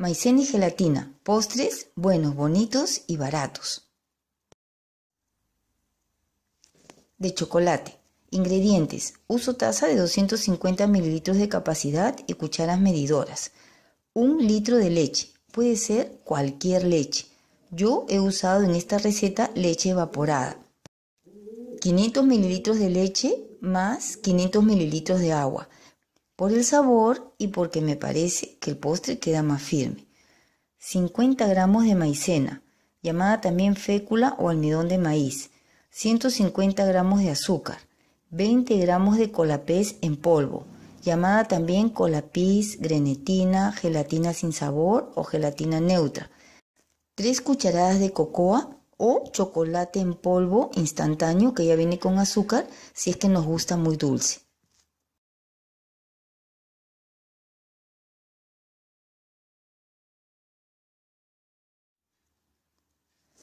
Maicena y gelatina, postres buenos, bonitos y baratos. De chocolate. Ingredientes. Uso taza de 250 ml de capacidad y cucharas medidoras. Un litro de leche. Puede ser cualquier leche. Yo he usado en esta receta leche evaporada. 500 ml de leche más 500 ml de agua por el sabor y porque me parece que el postre queda más firme. 50 gramos de maicena, llamada también fécula o almidón de maíz, 150 gramos de azúcar, 20 gramos de colapés en polvo, llamada también colapís, grenetina, gelatina sin sabor o gelatina neutra, 3 cucharadas de cocoa o chocolate en polvo instantáneo que ya viene con azúcar si es que nos gusta muy dulce.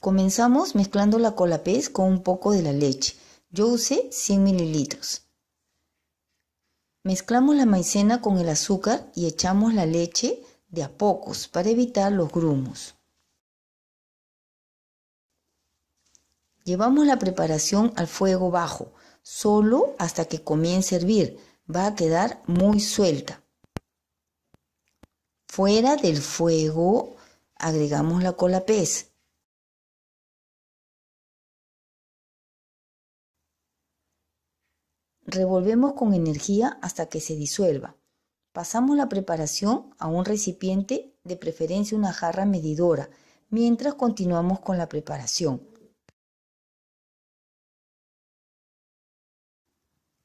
Comenzamos mezclando la colapés con un poco de la leche. Yo usé 100 mililitros. Mezclamos la maicena con el azúcar y echamos la leche de a pocos para evitar los grumos. Llevamos la preparación al fuego bajo, solo hasta que comience a hervir. Va a quedar muy suelta. Fuera del fuego agregamos la cola pez. Revolvemos con energía hasta que se disuelva. Pasamos la preparación a un recipiente, de preferencia una jarra medidora, mientras continuamos con la preparación.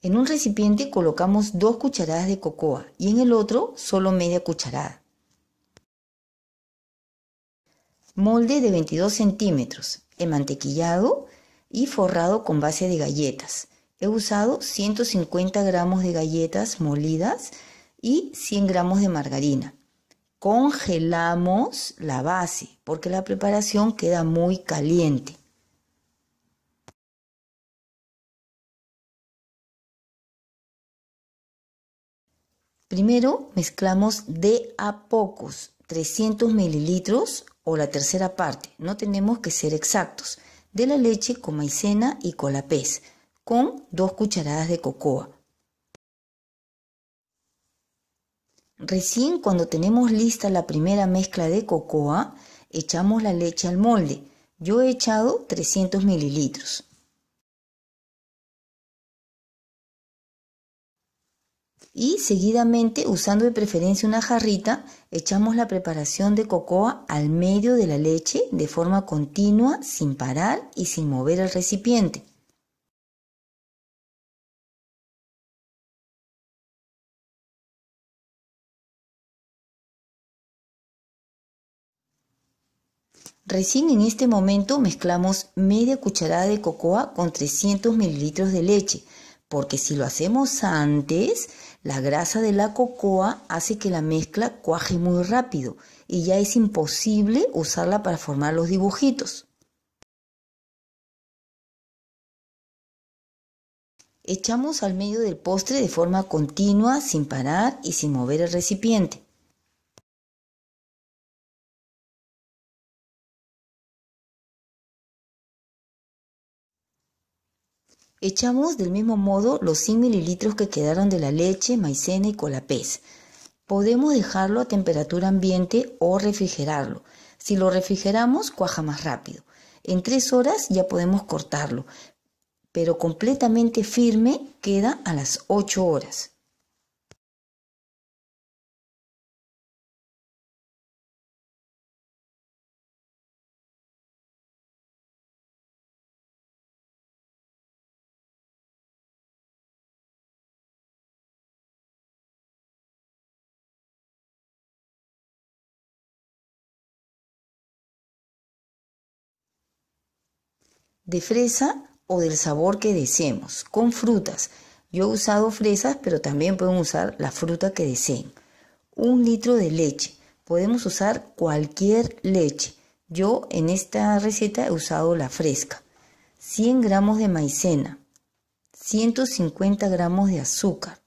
En un recipiente colocamos dos cucharadas de cocoa y en el otro solo media cucharada. Molde de 22 centímetros, mantequillado y forrado con base de galletas. He usado 150 gramos de galletas molidas y 100 gramos de margarina. Congelamos la base porque la preparación queda muy caliente. Primero mezclamos de a pocos 300 mililitros o la tercera parte, no tenemos que ser exactos, de la leche con maicena y colapés con dos cucharadas de cocoa. Recién cuando tenemos lista la primera mezcla de cocoa, echamos la leche al molde. Yo he echado 300 mililitros. Y seguidamente, usando de preferencia una jarrita, echamos la preparación de cocoa al medio de la leche de forma continua, sin parar y sin mover el recipiente. Recién en este momento mezclamos media cucharada de cocoa con 300 mililitros de leche, porque si lo hacemos antes, la grasa de la cocoa hace que la mezcla cuaje muy rápido y ya es imposible usarla para formar los dibujitos. Echamos al medio del postre de forma continua, sin parar y sin mover el recipiente. Echamos del mismo modo los 100 mililitros que quedaron de la leche, maicena y colapés. Podemos dejarlo a temperatura ambiente o refrigerarlo. Si lo refrigeramos, cuaja más rápido. En tres horas ya podemos cortarlo, pero completamente firme queda a las 8 horas. de fresa o del sabor que deseemos, con frutas. Yo he usado fresas, pero también pueden usar la fruta que deseen. Un litro de leche. Podemos usar cualquier leche. Yo en esta receta he usado la fresca. 100 gramos de maicena. 150 gramos de azúcar.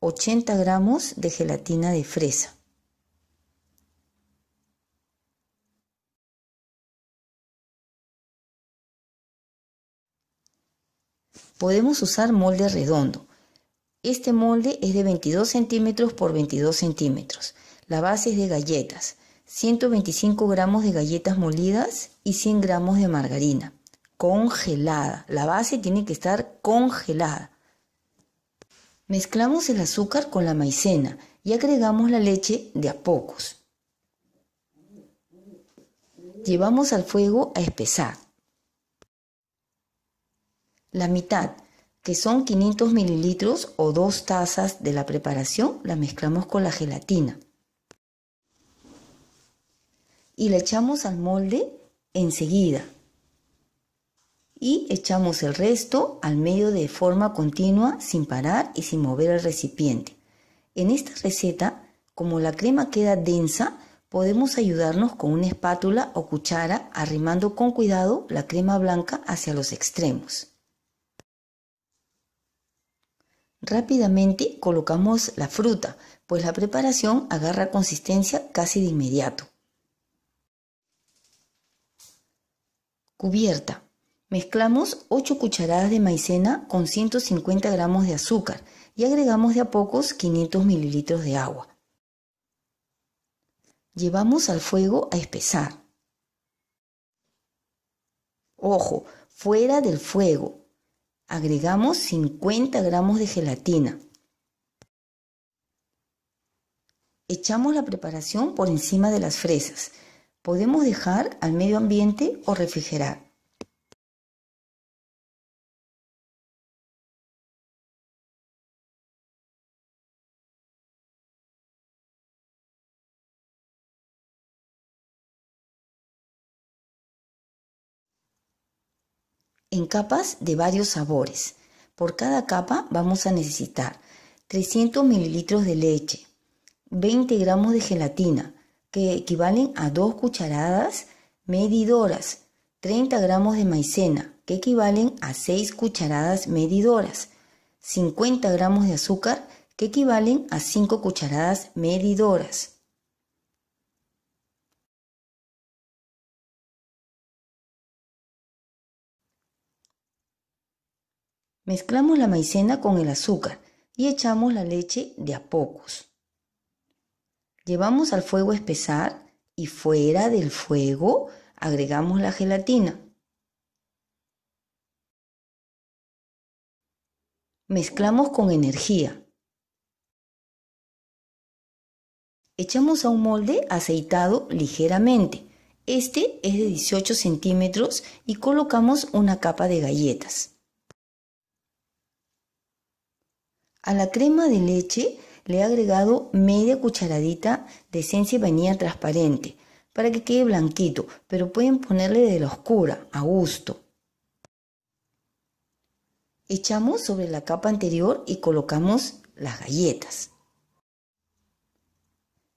80 gramos de gelatina de fresa. Podemos usar molde redondo. Este molde es de 22 centímetros por 22 centímetros. La base es de galletas, 125 gramos de galletas molidas y 100 gramos de margarina. Congelada. La base tiene que estar congelada. Mezclamos el azúcar con la maicena y agregamos la leche de a pocos. Llevamos al fuego a espesar. La mitad, que son 500 mililitros o dos tazas de la preparación, la mezclamos con la gelatina. Y la echamos al molde enseguida. Y echamos el resto al medio de forma continua, sin parar y sin mover el recipiente. En esta receta, como la crema queda densa, podemos ayudarnos con una espátula o cuchara arrimando con cuidado la crema blanca hacia los extremos. Rápidamente colocamos la fruta, pues la preparación agarra consistencia casi de inmediato. Cubierta. Mezclamos 8 cucharadas de maicena con 150 gramos de azúcar y agregamos de a pocos 500 mililitros de agua. Llevamos al fuego a espesar. Ojo, fuera del fuego, agregamos 50 gramos de gelatina. Echamos la preparación por encima de las fresas. Podemos dejar al medio ambiente o refrigerar. en capas de varios sabores. Por cada capa vamos a necesitar 300 mililitros de leche, 20 gramos de gelatina, que equivalen a 2 cucharadas medidoras, 30 gramos de maicena, que equivalen a 6 cucharadas medidoras, 50 gramos de azúcar, que equivalen a 5 cucharadas medidoras. Mezclamos la maicena con el azúcar y echamos la leche de a pocos. Llevamos al fuego a espesar y fuera del fuego agregamos la gelatina. Mezclamos con energía. Echamos a un molde aceitado ligeramente. Este es de 18 centímetros y colocamos una capa de galletas. A la crema de leche le he agregado media cucharadita de esencia y vainilla transparente para que quede blanquito, pero pueden ponerle de la oscura a gusto. Echamos sobre la capa anterior y colocamos las galletas.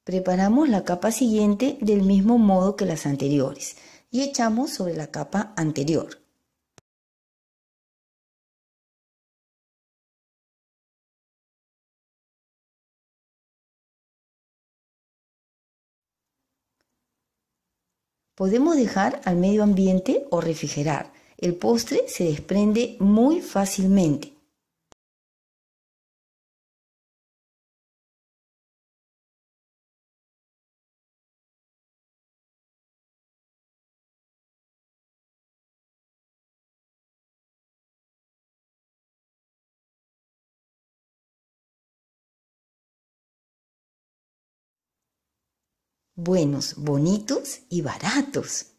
Preparamos la capa siguiente del mismo modo que las anteriores y echamos sobre la capa anterior. Podemos dejar al medio ambiente o refrigerar. El postre se desprende muy fácilmente. buenos, bonitos y baratos.